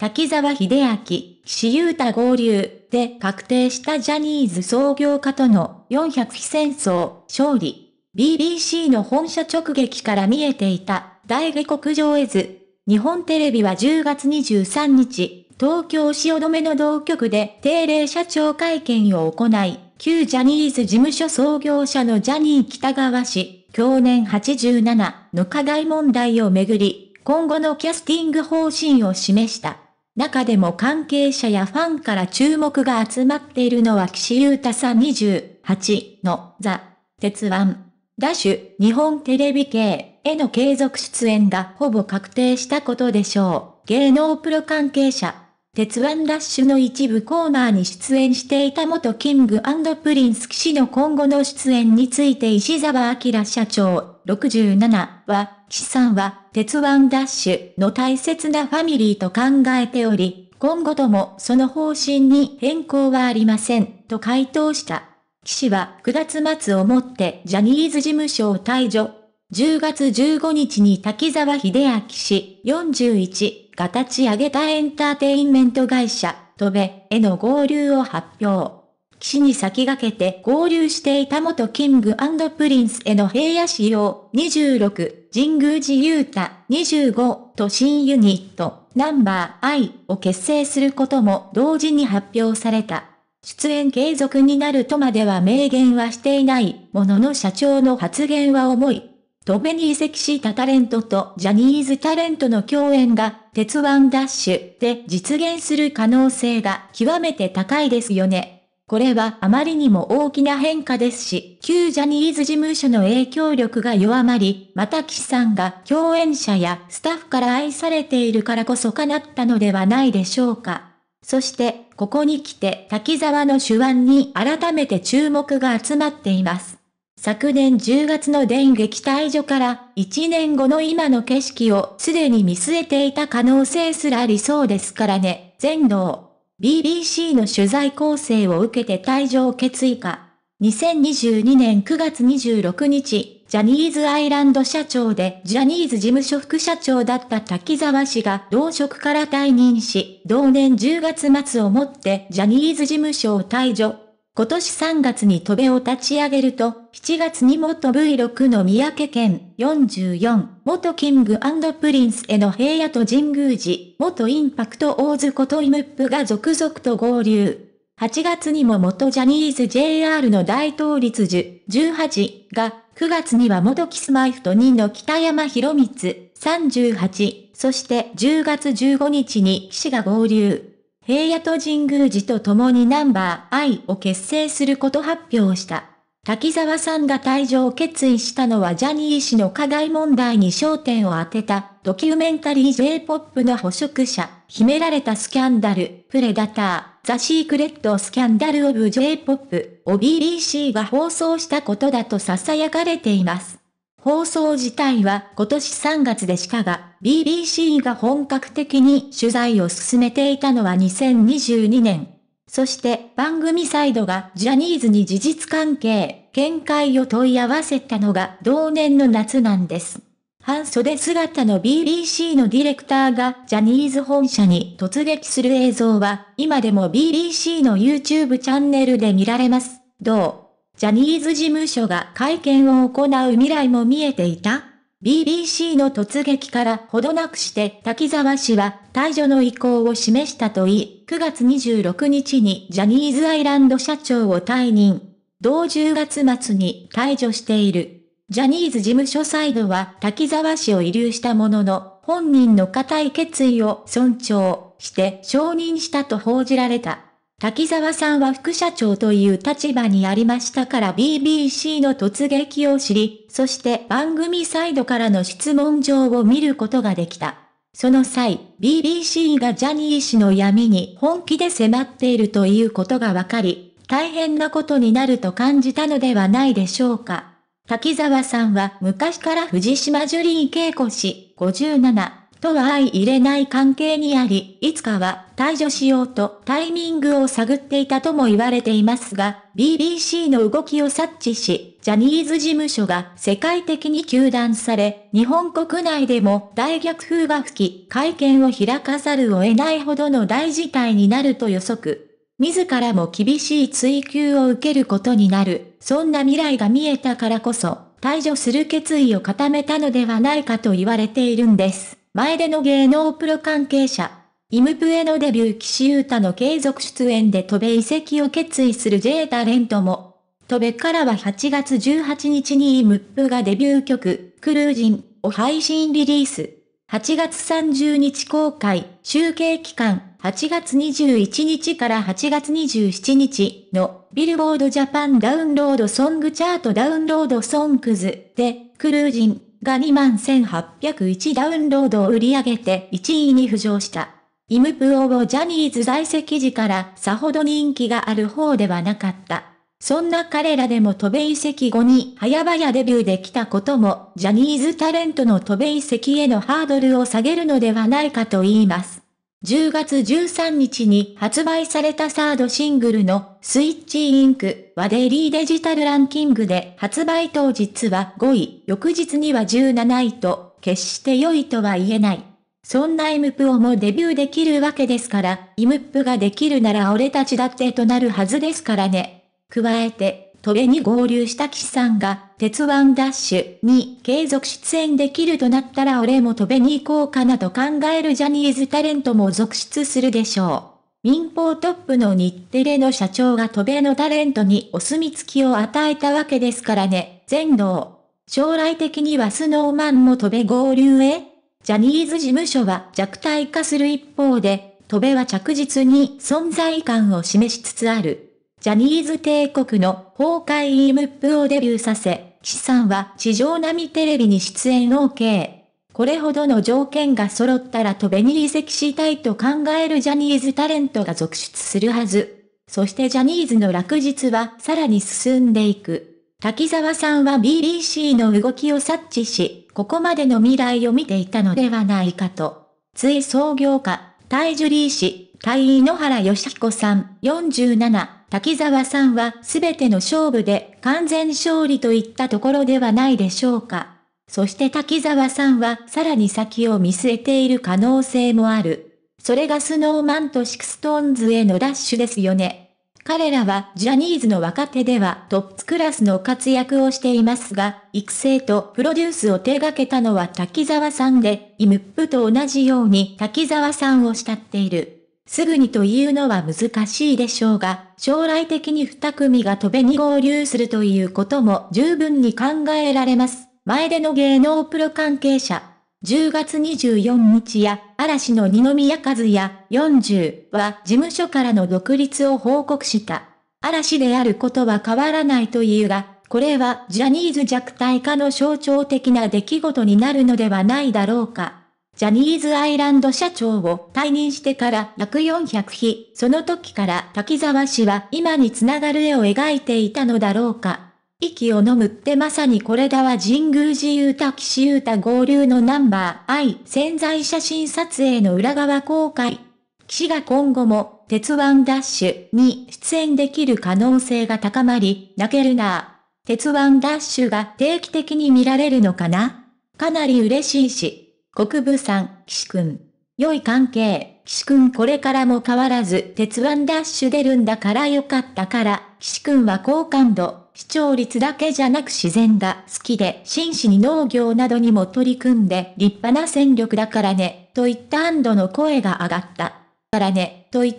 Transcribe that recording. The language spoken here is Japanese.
滝沢秀明、岸優太合流で確定したジャニーズ創業家との400非戦争勝利。BBC の本社直撃から見えていた大下国上絵図。日本テレビは10月23日、東京汐留の同局で定例社長会見を行い、旧ジャニーズ事務所創業者のジャニー北川氏、去年87の課題問題をめぐり、今後のキャスティング方針を示した。中でも関係者やファンから注目が集まっているのは岸優太さん28のザ・鉄腕。ダッシュ、日本テレビ系への継続出演がほぼ確定したことでしょう。芸能プロ関係者。鉄腕ダッシュの一部コーナーに出演していた元キングプリンス騎士の今後の出演について石沢明社長67は、岸さんは、鉄腕ダッシュの大切なファミリーと考えており、今後ともその方針に変更はありません、と回答した。岸は9月末をもってジャニーズ事務所を退場。10月15日に滝沢秀明氏41が立ち上げたエンターテインメント会社、トベへの合流を発表。岸に先駆けて合流していた元キングプリンスへの平野仕様26、神宮寺雄太25と新ユニット、ナンバー I を結成することも同時に発表された。出演継続になるとまでは明言はしていないものの社長の発言は重い。戸辺に移籍したタレントとジャニーズタレントの共演が、鉄腕ダッシュで実現する可能性が極めて高いですよね。これはあまりにも大きな変化ですし、旧ジャニーズ事務所の影響力が弱まり、また岸さんが共演者やスタッフから愛されているからこそかなったのではないでしょうか。そして、ここに来て滝沢の手腕に改めて注目が集まっています。昨年10月の電撃退場から1年後の今の景色をすでに見据えていた可能性すらありそうですからね、全能。BBC の取材構成を受けて退場決意か。2022年9月26日、ジャニーズアイランド社長でジャニーズ事務所副社長だった滝沢氏が同職から退任し、同年10月末をもってジャニーズ事務所を退場。今年3月に戸部を立ち上げると、7月に元 V6 の三宅県44、元キングプリンスへの平野と神宮寺、元インパクト大津ことイムップが続々と合流。8月にも元ジャニーズ JR の大統立樹、18が、9月には元キスマイフト2の北山博光、38、そして10月15日に騎士が合流。平野と神宮寺と共にナンバー I を結成すること発表した。滝沢さんが退場を決意したのはジャニー氏の加害問題に焦点を当てたドキュメンタリー J-POP の捕食者、秘められたスキャンダル、プレダター、ザ・シークレット・スキャンダル・オブ・ J-POP を BBC が放送したことだと囁かれています。放送自体は今年3月でしたが、BBC が本格的に取材を進めていたのは2022年。そして番組サイドがジャニーズに事実関係、見解を問い合わせたのが同年の夏なんです。半袖姿の BBC のディレクターがジャニーズ本社に突撃する映像は今でも BBC の YouTube チャンネルで見られます。どうジャニーズ事務所が会見を行う未来も見えていた BBC の突撃からほどなくして滝沢氏は退場の意向を示したといい、9月26日にジャニーズアイランド社長を退任。同10月末に退場している。ジャニーズ事務所サイドは滝沢氏を遺留したものの、本人の固い決意を尊重して承認したと報じられた。滝沢さんは副社長という立場にありましたから BBC の突撃を知り、そして番組サイドからの質問状を見ることができた。その際、BBC がジャニー氏の闇に本気で迫っているということがわかり、大変なことになると感じたのではないでしょうか。滝沢さんは昔から藤島ジュリー恵子氏57とは相入れない関係にあり、いつかは退場しようとタイミングを探っていたとも言われていますが、BBC の動きを察知し、ジャニーズ事務所が世界的に求断され、日本国内でも大逆風が吹き、会見を開かざるを得ないほどの大事態になると予測。自らも厳しい追及を受けることになる、そんな未来が見えたからこそ、退場する決意を固めたのではないかと言われているんです。前での芸能プロ関係者。イムプエのデビュー岸優太の継続出演で戸部移籍を決意する J タレントも。戸部からは8月18日にイムプがデビュー曲、クルージンを配信リリース。8月30日公開、集計期間、8月21日から8月27日のビルボードジャパンダウンロードソングチャートダウンロードソングズで、クルージンが2万1801ダウンロードを売り上げて1位に浮上した。イムプオをジャニーズ在籍時からさほど人気がある方ではなかった。そんな彼らでも渡米移籍後に早々デビューできたことも、ジャニーズタレントの渡米移籍へのハードルを下げるのではないかと言います。10月13日に発売されたサードシングルのスイッチインクはデリーデジタルランキングで発売当日は5位、翌日には17位と決して良いとは言えない。そんなイムプをもデビューできるわけですから、イムプができるなら俺たちだってとなるはずですからね。加えて、トレに合流した岸さんが、鉄腕ダッシュに継続出演できるとなったら俺もトベに行こうかなと考えるジャニーズタレントも続出するでしょう。民放トップの日テレの社長がトベのタレントにお墨付きを与えたわけですからね、全能。将来的にはスノーマンもトベ合流へジャニーズ事務所は弱体化する一方で、トベは着実に存在感を示しつつある。ジャニーズ帝国の崩壊イムップをデビューさせ、資さんは地上波テレビに出演 OK。これほどの条件が揃ったら飛べに移籍したいと考えるジャニーズタレントが続出するはず。そしてジャニーズの落日はさらに進んでいく。滝沢さんは BBC の動きを察知し、ここまでの未来を見ていたのではないかと。つい創業家、タイジュリー氏、タイ井ノ原義彦さん、47。滝沢さんは全ての勝負で完全勝利といったところではないでしょうか。そして滝沢さんはさらに先を見据えている可能性もある。それがスノーマンとシクストーンズへのダッシュですよね。彼らはジャニーズの若手ではトップクラスの活躍をしていますが、育成とプロデュースを手掛けたのは滝沢さんで、イムップと同じように滝沢さんを慕っている。すぐにというのは難しいでしょうが、将来的に二組が戸べに合流するということも十分に考えられます。前での芸能プロ関係者。10月24日や、嵐の二宮和也40は事務所からの独立を報告した。嵐であることは変わらないというが、これはジャニーズ弱体化の象徴的な出来事になるのではないだろうか。ジャニーズアイランド社長を退任してから約400日、その時から滝沢氏は今につながる絵を描いていたのだろうか。息を飲むってまさにこれだわ神宮寺ゆうた岸ゆうた合流のナンバー I 潜在写真撮影の裏側公開。岸が今後も鉄腕ダッシュに出演できる可能性が高まり、泣けるな鉄腕ダッシュが定期的に見られるのかなかなり嬉しいし。国分さん、岸くん。良い関係、岸くんこれからも変わらず、鉄腕ダッシュ出るんだから良かったから、岸くんは好感度、視聴率だけじゃなく自然が好きで、真摯に農業などにも取り組んで、立派な戦力だからね、といった安堵の声が上がった。からね、といっ